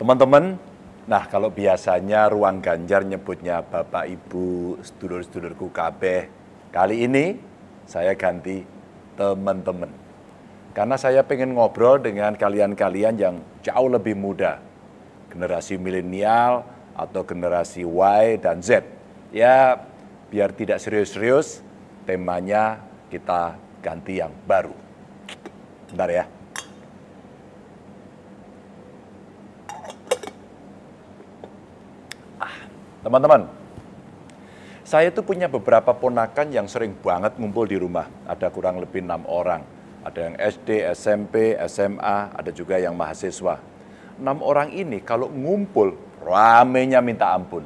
Teman-teman, nah kalau biasanya ruang ganjar nyebutnya Bapak Ibu, sedulur-sedulurku kabeh, kali ini saya ganti teman-teman. Karena saya pengen ngobrol dengan kalian-kalian yang jauh lebih muda. Generasi milenial atau generasi Y dan Z. Ya, biar tidak serius-serius, temanya kita ganti yang baru. Bentar ya. Teman-teman, saya itu punya beberapa ponakan yang sering banget ngumpul di rumah. Ada kurang lebih enam orang. Ada yang SD, SMP, SMA, ada juga yang mahasiswa. Enam orang ini kalau ngumpul, ramenya minta ampun.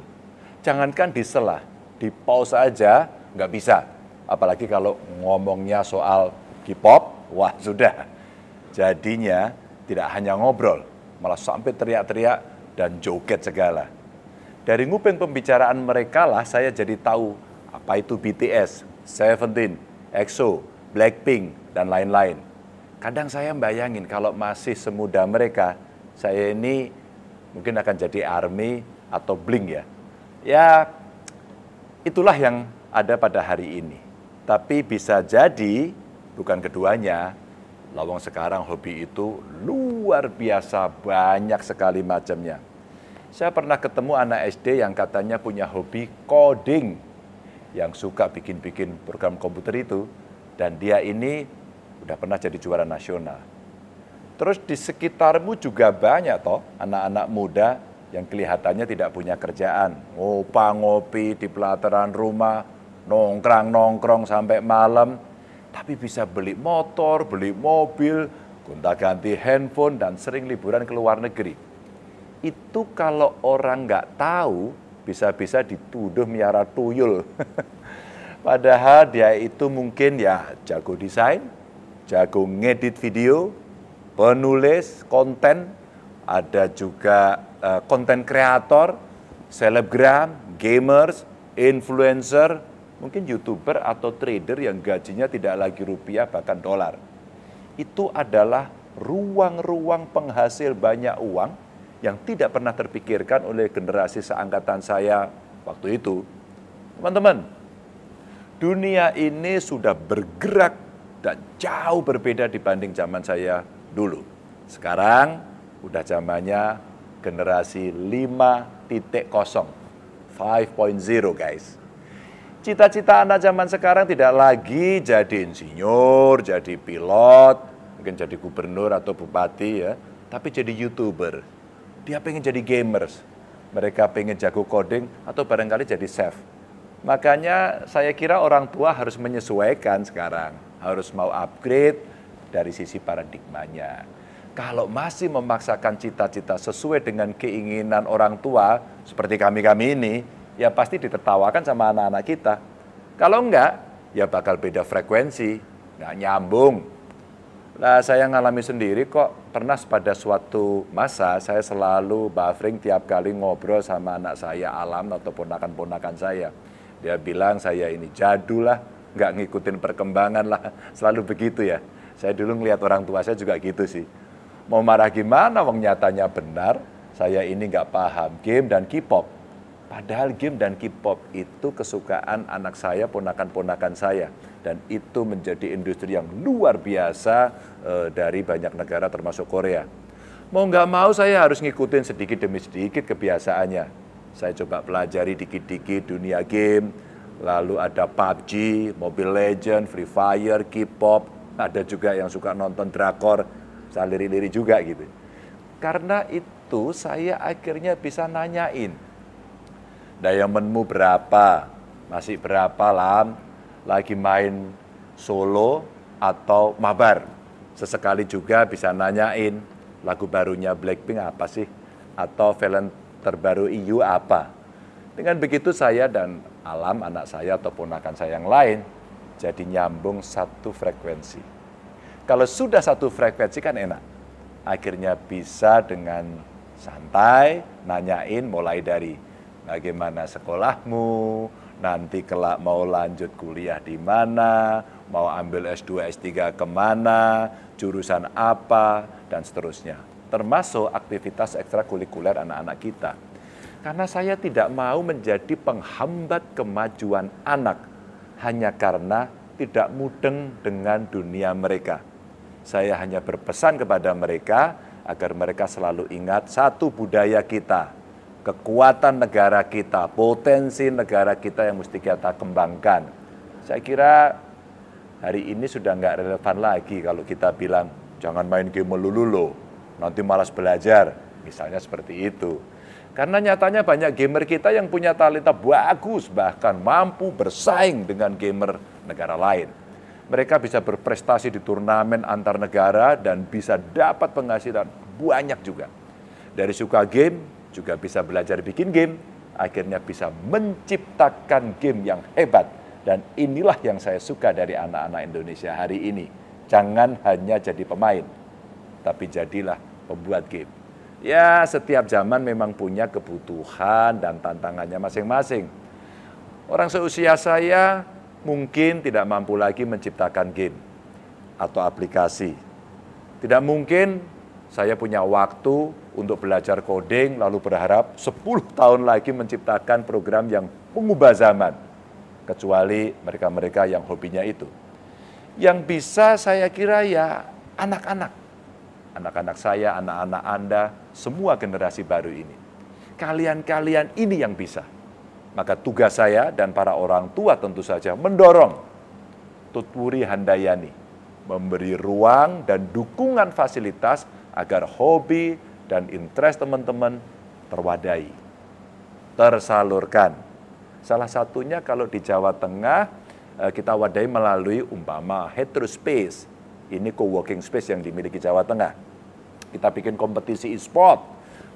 Jangankan diselah, di pause aja nggak bisa. Apalagi kalau ngomongnya soal K-pop, wah sudah. Jadinya tidak hanya ngobrol, malah sampai teriak-teriak dan joget segala. Dari nguping pembicaraan mereka lah saya jadi tahu apa itu BTS, Seventeen, EXO, Blackpink, dan lain-lain. Kadang saya bayangin kalau masih semuda mereka, saya ini mungkin akan jadi ARMY atau BLINK ya. Ya, itulah yang ada pada hari ini. Tapi bisa jadi, bukan keduanya, lawang sekarang hobi itu luar biasa banyak sekali macamnya. Saya pernah ketemu anak SD yang katanya punya hobi coding, yang suka bikin-bikin program komputer itu, dan dia ini udah pernah jadi juara nasional. Terus di sekitarmu juga banyak toh anak-anak muda yang kelihatannya tidak punya kerjaan. Ngopa ngopi di pelataran rumah, nongkrong nongkrong sampai malam, tapi bisa beli motor, beli mobil, gonta-ganti handphone, dan sering liburan ke luar negeri itu kalau orang nggak tahu bisa-bisa dituduh miara tuyul. Padahal dia itu mungkin ya jago desain, jago ngedit video, penulis konten, ada juga uh, konten kreator, selebgram, gamers, influencer, mungkin youtuber atau trader yang gajinya tidak lagi rupiah bahkan dolar. Itu adalah ruang-ruang penghasil banyak uang yang tidak pernah terpikirkan oleh generasi seangkatan saya waktu itu. Teman-teman, dunia ini sudah bergerak dan jauh berbeda dibanding zaman saya dulu. Sekarang udah zamannya generasi 5.0, 5.0 guys. Cita-cita anak zaman sekarang tidak lagi jadi insinyur, jadi pilot, mungkin jadi gubernur atau bupati ya, tapi jadi youtuber dia pengen jadi gamers. Mereka pengen jago coding atau barangkali jadi chef. Makanya saya kira orang tua harus menyesuaikan sekarang. Harus mau upgrade dari sisi paradigmanya. Kalau masih memaksakan cita-cita sesuai dengan keinginan orang tua, seperti kami-kami ini, ya pasti ditertawakan sama anak-anak kita. Kalau enggak, ya bakal beda frekuensi, enggak nyambung, Nah, saya ngalami sendiri kok. Pernah pada suatu masa saya selalu buffering tiap kali ngobrol sama anak saya Alam atau ponakan-ponakan saya. Dia bilang saya ini jadul lah, nggak ngikutin perkembangan lah. Selalu begitu ya. Saya dulu ngelihat orang tua saya juga gitu sih. Mau marah gimana, wong nyatanya benar. Saya ini nggak paham game dan K-pop. Padahal game dan K-pop itu kesukaan anak saya, ponakan-ponakan saya. Dan itu menjadi industri yang luar biasa e, dari banyak negara termasuk Korea. Mau nggak mau saya harus ngikutin sedikit demi sedikit kebiasaannya. Saya coba pelajari dikit-dikit dunia game, lalu ada PUBG, Mobile Legend, Free Fire, K-pop, ada juga yang suka nonton drakor, saya liri-liri juga gitu. Karena itu saya akhirnya bisa nanyain, diamondmu ya berapa, masih berapa lam, lagi main solo atau mabar. Sesekali juga bisa nanyain lagu barunya Blackpink apa sih, atau film terbaru EU apa. Dengan begitu saya dan alam anak saya atau ponakan saya yang lain jadi nyambung satu frekuensi. Kalau sudah satu frekuensi kan enak. Akhirnya bisa dengan santai nanyain mulai dari bagaimana sekolahmu, nanti kelak mau lanjut kuliah di mana, mau ambil S2, S3 kemana, jurusan apa, dan seterusnya. Termasuk aktivitas ekstrakurikuler anak-anak kita. Karena saya tidak mau menjadi penghambat kemajuan anak hanya karena tidak mudeng dengan dunia mereka. Saya hanya berpesan kepada mereka agar mereka selalu ingat satu budaya kita, kekuatan negara kita, potensi negara kita yang mesti kita kembangkan. Saya kira hari ini sudah nggak relevan lagi kalau kita bilang jangan main game melulu loh, nanti malas belajar, misalnya seperti itu. Karena nyatanya banyak gamer kita yang punya talenta bagus, bahkan mampu bersaing dengan gamer negara lain. Mereka bisa berprestasi di turnamen antar negara dan bisa dapat penghasilan banyak juga. Dari suka game, juga bisa belajar bikin game, akhirnya bisa menciptakan game yang hebat. Dan inilah yang saya suka dari anak-anak Indonesia hari ini. Jangan hanya jadi pemain, tapi jadilah pembuat game. Ya, setiap zaman memang punya kebutuhan dan tantangannya masing-masing. Orang seusia saya mungkin tidak mampu lagi menciptakan game atau aplikasi. Tidak mungkin saya punya waktu untuk belajar coding, lalu berharap 10 tahun lagi menciptakan program yang mengubah zaman. Kecuali mereka-mereka yang hobinya itu. Yang bisa saya kira ya anak-anak. Anak-anak saya, anak-anak Anda, semua generasi baru ini. Kalian-kalian ini yang bisa. Maka tugas saya dan para orang tua tentu saja mendorong Tutwuri Handayani memberi ruang dan dukungan fasilitas agar hobi dan interest teman-teman terwadai, tersalurkan. Salah satunya kalau di Jawa Tengah eh, kita wadai melalui umpama Space Ini co-working space yang dimiliki Jawa Tengah. Kita bikin kompetisi e-sport.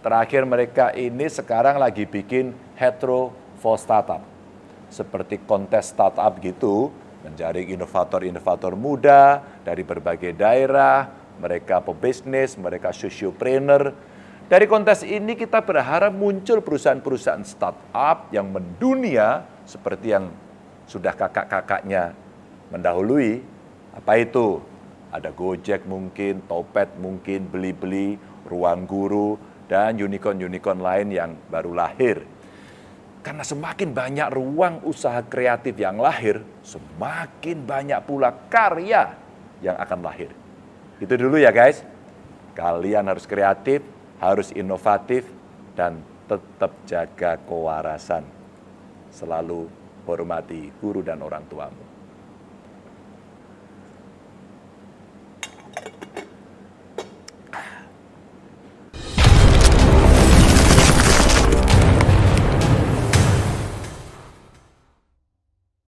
Terakhir mereka ini sekarang lagi bikin hetero for startup. Seperti kontes startup gitu, menjaring inovator-inovator muda dari berbagai daerah, mereka pebisnis, mereka sosiopreneur. Dari kontes ini kita berharap muncul perusahaan-perusahaan startup yang mendunia seperti yang sudah kakak-kakaknya mendahului. Apa itu? Ada Gojek mungkin, Topet mungkin, Beli-Beli, Ruang Guru, dan unicorn-unicorn lain yang baru lahir. Karena semakin banyak ruang usaha kreatif yang lahir, semakin banyak pula karya yang akan lahir. Itu dulu ya guys. Kalian harus kreatif, harus inovatif, dan tetap jaga kewarasan. Selalu hormati guru dan orang tuamu.